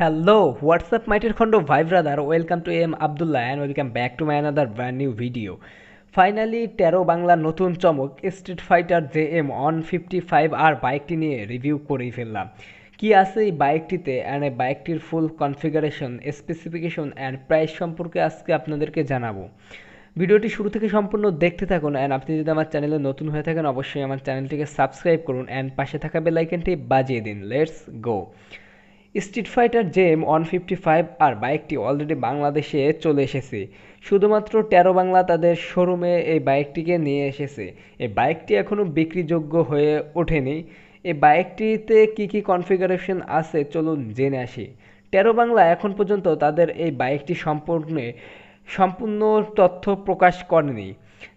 hello WhatsApp মাইটের খণ্ড ভাই brother welcome to M Abdullah and welcome back to my another brand new video finally Taro বাংলার নতুন চমক street fighter J M one fifty five R বাইকটি নিয়ে review করেই ফেললাম কি আছে এই বাইকটিতে অ্যান্ড এই বাইকটির full configuration specification and price সম্পর্কে আজকে আপনাদেরকে জানাবো ভিডিওটি শুরু থেকে সম্পূর্ণ দেখতে থাকুন অ্যান্ড আপনি যদি আমার চ্যানেলে নতুন হয়ে থাকেন অবশ্যই আমার চ্যানেলটিকে সাবস্ক্রাইব করুন অ্যান্ড পাশে থাকা বেলাইকনটি বাজিয়ে দিন let's go street fighter GM one fifty five R বাইকটি অলরেডি বাংলাদেশে চলে এসেছে শুধুমাত্র তেরো বাংলা তাদের শোরুমে এই বাইকটিকে নিয়ে এসেছে এই বাইকটি এখনও বিক্রিযোগ্য হয়ে ওঠেনি এই বাইকটিতে কি কি কনফিগারেশন আছে চলুন জেনে আসি তেরো বাংলা এখন পর্যন্ত তাদের এই বাইকটি সম্পর্কে সম্পূর্ণ তথ্য প্রকাশ করেনি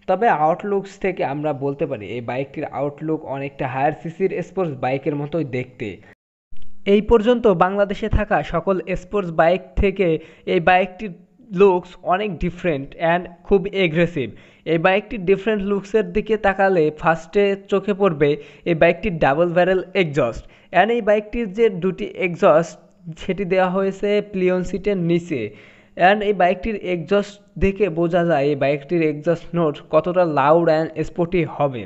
তবে আউটলুকস থেকে আমরা বলতে পারি এই বাইকটির আউটলুক অনেকটা হায়ার সিসির স্পোর্টস বাইকের মতোই দেখতে এই পর্যন্ত বাংলাদেশে থাকা সকল স্পোর্টস বাইক থেকে এই বাইকটির লুকস অনেক ডিফারেন্ট অ্যান্ড খুব এগ্রেসিভ এই বাইকটির ডিফারেন্ট লুকসের দিকে তাকালে ফার্স্টে চোখে পড়বে এই বাইকটির ডাবল ব্যারেল এক্সস্ট অ্যান্ড এই বাইকটির যে দুটি এক্সস্ট সেটি দেওয়া হয়েছে প্লিয়ন সিটের নিচে অ্যান্ড এই বাইকটির এক্সস্ট দেখে বোঝা যায় এই বাইকটির এক্সস্ট নোট কতটা লাউড অ্যান্ড স্পোর্টি হবে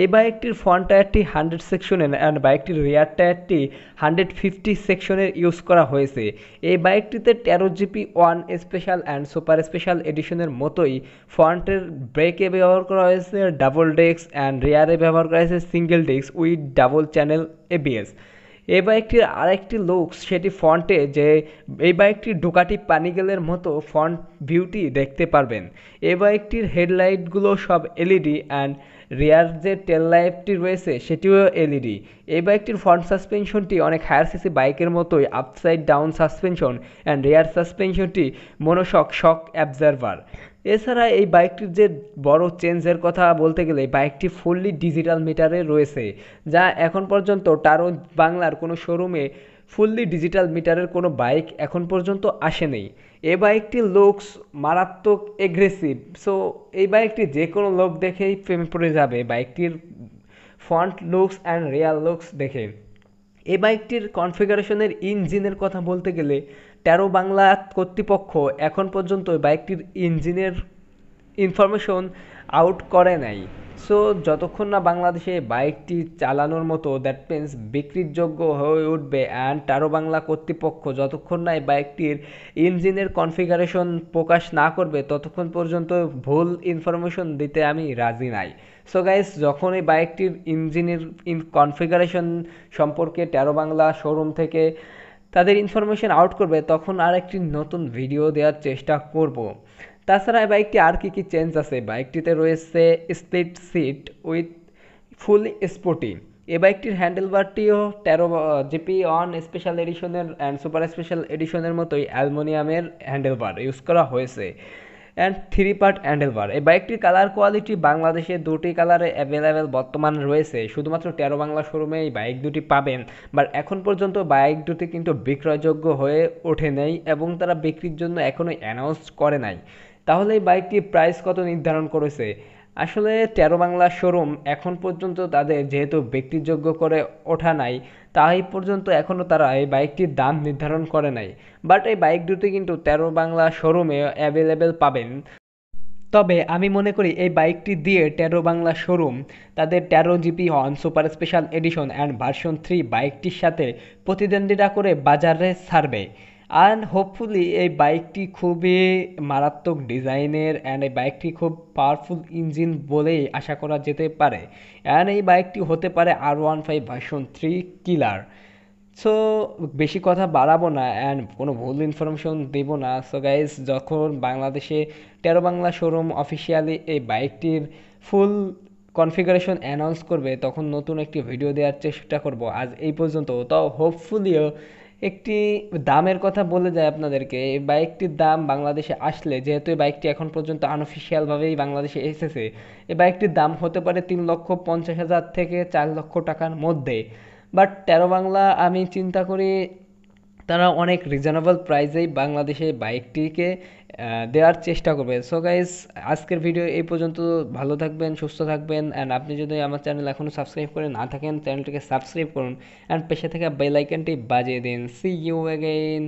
এই বাইকটির ফ্রন্ট টায়ারটি হান্ড্রেড সেকশনের অ্যান্ড বাইকটির রেয়ার টায়ারটি হান্ড্রেড ফিফটি সেকশনের ইউজ করা হয়েছে এই বাইকটিতে Taro GP one special and super special এডিশনের মতোই ফ্রন্টের ব্রেকে ব্যবহার করা হয়েছে ডাবল ডেস্ক অ্যান্ড রেয়ারে ব্যবহার করা হয়েছে single disc with double channel ABS এই বাইকটির আরেকটি লুকস সেটি ফ্রন্টে যে এই বাইকটির ডুকাটি পানিগেলের মতো ফ্রন্ট ভিউটি দেখতে পারবেন এই বাইকটির হেডলাইটগুলো সব এলইডি অ্যান্ড রিয়ার যে টেল লাইটটি রয়েছে সেটিও এলইডি e এই বাইকটির ফ্রন্ট সাসপেনশনটি অনেক হায়ার সিসি বাইকের মতোই upside down suspension and rear সাসপেনশনটি মনোশক শক অ্যাবজারভার এছাড়া এই বাইকটির যে বড় চেঞ্জের কথা বলতে গেলে বাইকটি ফুললি ডিজিটাল মিটারে রয়েছে যা এখন পর্যন্ত টারো বাংলার কোনো শোরুমে ফুললি ডিজিটাল মিটারের কোনো বাইক এখন পর্যন্ত আসেনি এ বাইকটি লুকস মারাত্মক এগ্রেসিভ সো এই বাইকটি যে কোনো লোক দেখেই প্রেমে পড়ে যাবে বাইকটির front looks and rear looks দেখে এ বাইকটির কনফিগারেশনের ইঞ্জিনের কথা বলতে গেলে তেরো বাংলা কর্তৃপক্ষ এখন পর্যন্ত বাইকটির ইঞ্জিনের ইনফরমেশন আউট করে নাই সো যতক্ষণ না বাংলাদেশে বাইকটি চালানোর মতো দ্যাট মিন্স বিক্রির যোগ্য হয়ে উঠবে অ্যান্ড টারো বাংলা কর্তৃপক্ষ যতক্ষণ না এই বাইকটির ইঞ্জিনের কনফিগারেশন প্রকাশ না করবে ততক্ষণ পর্যন্ত ভুল ইনফরমেশন দিতে আমি রাজি নাই সো গাইস যখন এই বাইকটির ইঞ্জিনের ইন কনফিগারেশন সম্পর্কে টারো বাংলা শোরুম থেকে তাদের ইনফরমেশন আউট করবে তখন আর একটি নতুন ভিডিও দেওয়ার চেষ্টা করব তাছাড়া এই বাইকটি আর কী কী চেঞ্জ আছে বাইকটিতে রয়েছে split seat with full sporty এই বাইকটির হ্যান্ডেলবারটিও তেরো জিপি অন স্পেশাল এডিশনের অ্যান্ড সুপার স্পেশাল এডিশনের মতোই অ্যালমোনিয়ামের হ্যান্ডেলবার ইউজ করা হয়েছে অ্যান্ড থ্রি পার্ট হ্যান্ডেলবার এই বাইকটির কালার কোয়ালিটি বাংলাদেশে দুটি কালারে অ্যাভেলেবেল বর্তমান রয়েছে শুধুমাত্র তেরো বাংলা শোরুমে এই বাইক দুটি পাবেন বাট এখন পর্যন্ত বাইক দুটি কিন্তু বিক্রয়যোগ্য হয়ে ওঠে নেই এবং তারা বিক্রির জন্য এখনও অ্যানাউন্স করে নাই তাহলে এই বাইকটির প্রাইস কত নির্ধারণ করেছে আসলে তেরো বাংলা শোরুম এখন পর্যন্ত তাদের যেহেতু ব্যক্তিযোগ্য করে ওঠা নাই তাই পর্যন্ত এখনও তারা এই বাইকটির দাম নির্ধারণ করে নাই বাট এই বাইক দুটি কিন্তু তেরো বাংলা শোরুমে অ্যাভেলেবেল পাবেন তবে আমি মনে করি এই বাইকটি দিয়ে তেরো বাংলা শোরুম তাদের Taro GP one super special edition and version three বাইকটির সাথে প্রতিদ্বন্দ্বিতা করে বাজারে ছাড়বে অ্যান্ড হোপফুলি এই বাইকটি খুবই মারাত্মক ডিজাইনের অ্যান্ড এই বাইকটি খুব পাওয়ারফুল ইঞ্জিন বলেই আশা করা যেতে পারে অ্যান্ড এই বাইকটি হতে পারে R one five version three killer so বেশি কথা বাড়াবো না অ্যান্ড কোনো ভুল ইনফরমেশন দেবো না সো গাইজ যখন বাংলাদেশে তেরো বাংলা শোরুম অফিসিয়ালি এই বাইকটির ফুল কনফিগারেশন অ্যানাউন্স করবে তখন নতুন একটি ভিডিও দেওয়ার চেষ্টা করব আজ এই পর্যন্ত তাও হোপফুলিও একটি দামের কথা বলে যায় আপনাদেরকে এই বাইকটির দাম বাংলাদেশে আসলে যেহেতু এই বাইকটি এখন পর্যন্ত আনঅফিসিয়ালভাবেই বাংলাদেশে এসেছে এই বাইকটির দাম হতে পারে তিন লক্ষ পঞ্চাশ হাজার থেকে চার লক্ষ টাকার মধ্যে বাট তেরো বাংলা আমি চিন্তা করি তারা অনেক রিজনেবল প্রাইসেই বাংলাদেশে বাইকটিকে দেওয়ার চেষ্টা করবে সো গাইস আজকের ভিডিও এই পর্যন্ত ভালো থাকবেন সুস্থ থাকবেন অ্যান্ড আপনি যদি আমার চ্যানেল এখনও সাবস্ক্রাইব করে না থাকেন চ্যানেলটিকে সাবস্ক্রাইব করুন অ্যান্ড পেশে থেকে বেলাইকনটি বাজিয়ে দিন সি ইউ অ্যাগেইন